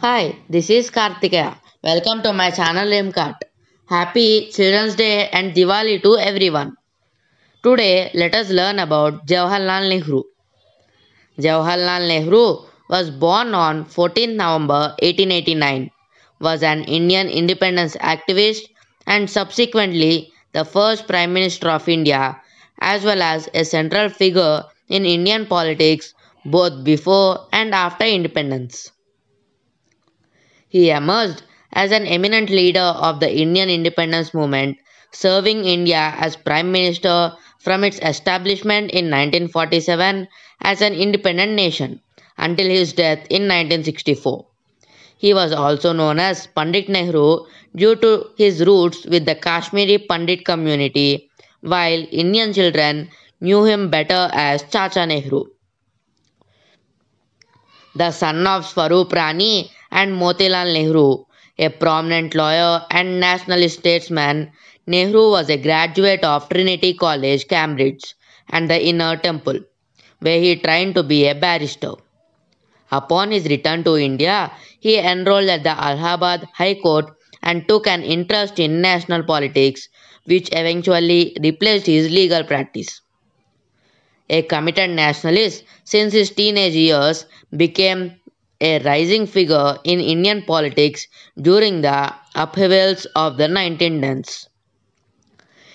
Hi, this is Karthikeya. Welcome to my channel MCart. Happy Children's Day and Diwali to everyone. Today, let us learn about Jawaharlal Nehru. Jawaharlal Nehru was born on 14 November 1889, was an Indian independence activist and subsequently the first Prime Minister of India as well as a central figure in Indian politics both before and after independence. He emerged as an eminent leader of the Indian independence movement, serving India as Prime Minister from its establishment in 1947 as an independent nation until his death in 1964. He was also known as Pandit Nehru due to his roots with the Kashmiri Pandit community, while Indian children knew him better as Chacha Nehru. The son of Swaroop Rani and Motilal Nehru. A prominent lawyer and national statesman, Nehru was a graduate of Trinity College, Cambridge and the Inner Temple, where he trained to be a barrister. Upon his return to India, he enrolled at the Allahabad High Court and took an interest in national politics, which eventually replaced his legal practice. A committed nationalist since his teenage years became a rising figure in Indian politics during the upheavals of the 1910s.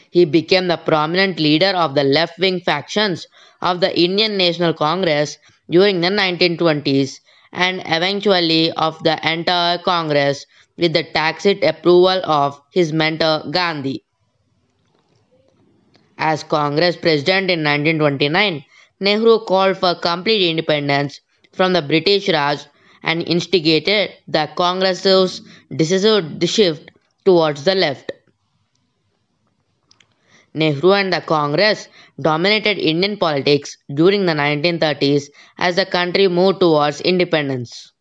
He became the prominent leader of the left wing factions of the Indian National Congress during the 1920s and eventually of the entire Congress with the tacit approval of his mentor Gandhi. As Congress President in 1929, Nehru called for complete independence from the British Raj and instigated the Congress's decisive shift towards the left. Nehru and the Congress dominated Indian politics during the 1930s as the country moved towards independence.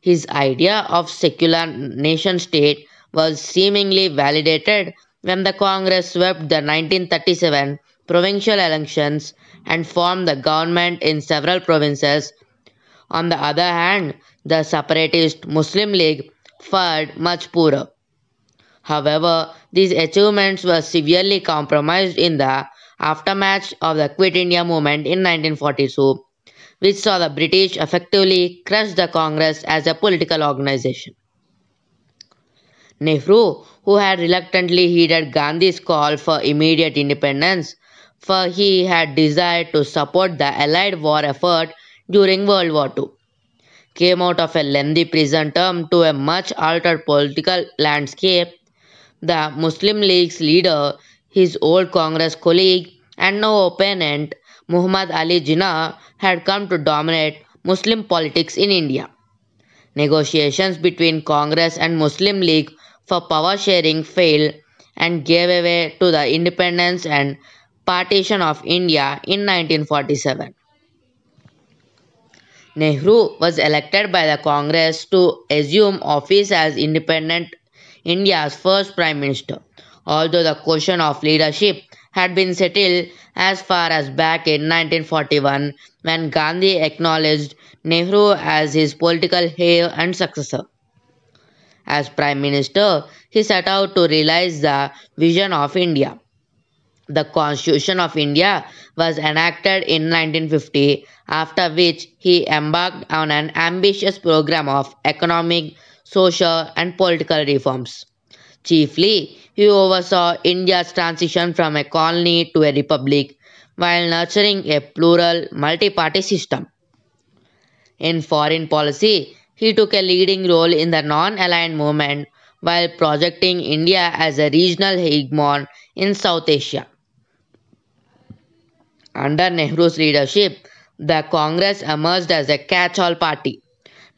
His idea of secular nation state was seemingly validated when the Congress swept the 1937 provincial elections and formed the government in several provinces on the other hand, the separatist Muslim League fared much poorer. However, these achievements were severely compromised in the aftermath of the Quit India movement in 1942, which saw the British effectively crush the Congress as a political organization. Nehru, who had reluctantly heeded Gandhi's call for immediate independence, for he had desired to support the Allied war effort during World War II, came out of a lengthy prison term to a much altered political landscape. The Muslim League's leader, his old Congress colleague, and now opponent, Muhammad Ali Jinnah, had come to dominate Muslim politics in India. Negotiations between Congress and Muslim League for power sharing failed and gave way to the independence and partition of India in 1947. Nehru was elected by the Congress to assume office as independent India's first Prime Minister. Although the question of leadership had been settled as far as back in 1941 when Gandhi acknowledged Nehru as his political heir and successor. As Prime Minister, he set out to realize the vision of India the Constitution of India was enacted in 1950, after which he embarked on an ambitious program of economic, social, and political reforms. Chiefly, he oversaw India's transition from a colony to a republic while nurturing a plural, multi party system. In foreign policy, he took a leading role in the non aligned movement while projecting India as a regional hegemon in South Asia. Under Nehru's leadership, the Congress emerged as a catch all party,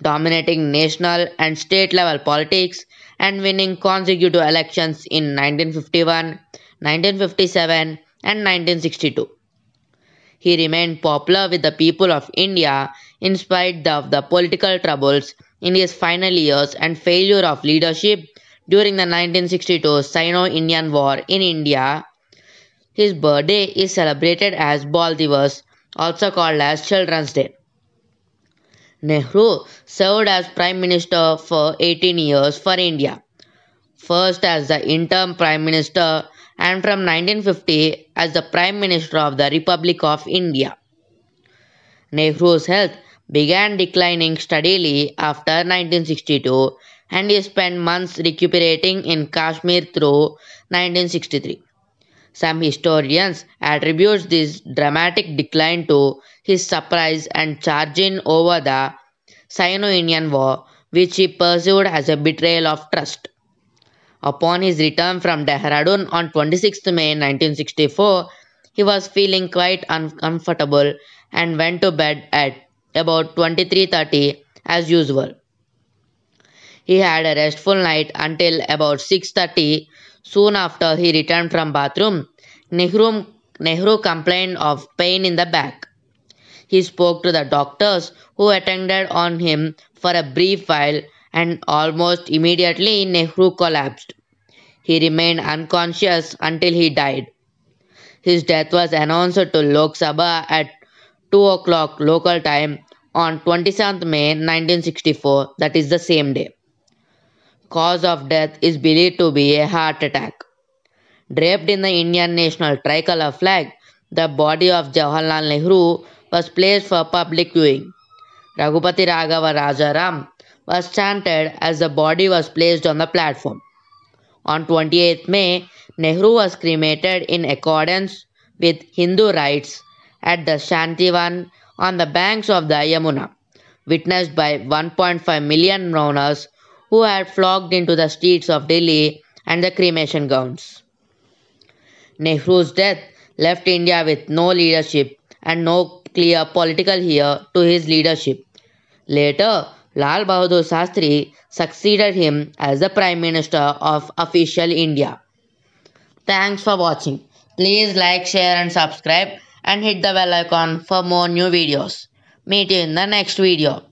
dominating national and state level politics and winning consecutive elections in 1951, 1957, and 1962. He remained popular with the people of India in spite of the political troubles in his final years and failure of leadership during the 1962 Sino-Indian War in India his birthday is celebrated as Bal Divas, also called as Children's Day. Nehru served as Prime Minister for 18 years for India, first as the interim Prime Minister and from 1950 as the Prime Minister of the Republic of India. Nehru's health began declining steadily after 1962 and he spent months recuperating in Kashmir through 1963. Some historians attribute this dramatic decline to his surprise and charging over the Sino-Indian War, which he perceived as a betrayal of trust. Upon his return from Dehradun on 26 May 1964, he was feeling quite uncomfortable and went to bed at about 23.30 as usual. He had a restful night until about 6.30. Soon after, he returned from bathroom. Nehru, Nehru complained of pain in the back. He spoke to the doctors who attended on him for a brief while and almost immediately Nehru collapsed. He remained unconscious until he died. His death was announced to Lok Sabha at 2 o'clock local time on 27th May 1964, that is the same day cause of death is believed to be a heart attack. Draped in the Indian national tricolor flag, the body of Jawaharlal Nehru was placed for public viewing. Raghupati Raghava Rajaram was chanted as the body was placed on the platform. On 28 May, Nehru was cremated in accordance with Hindu rites at the Shantivan on the banks of the Yamuna, witnessed by 1.5 million mourners who had flocked into the streets of Delhi and the cremation grounds. Nehru's death left India with no leadership and no clear political heir to his leadership. Later, Lal Bahadur Shastri succeeded him as the Prime Minister of official India. Thanks for watching. Please like, share and subscribe and hit the bell icon for more new videos. Meet you in the next video.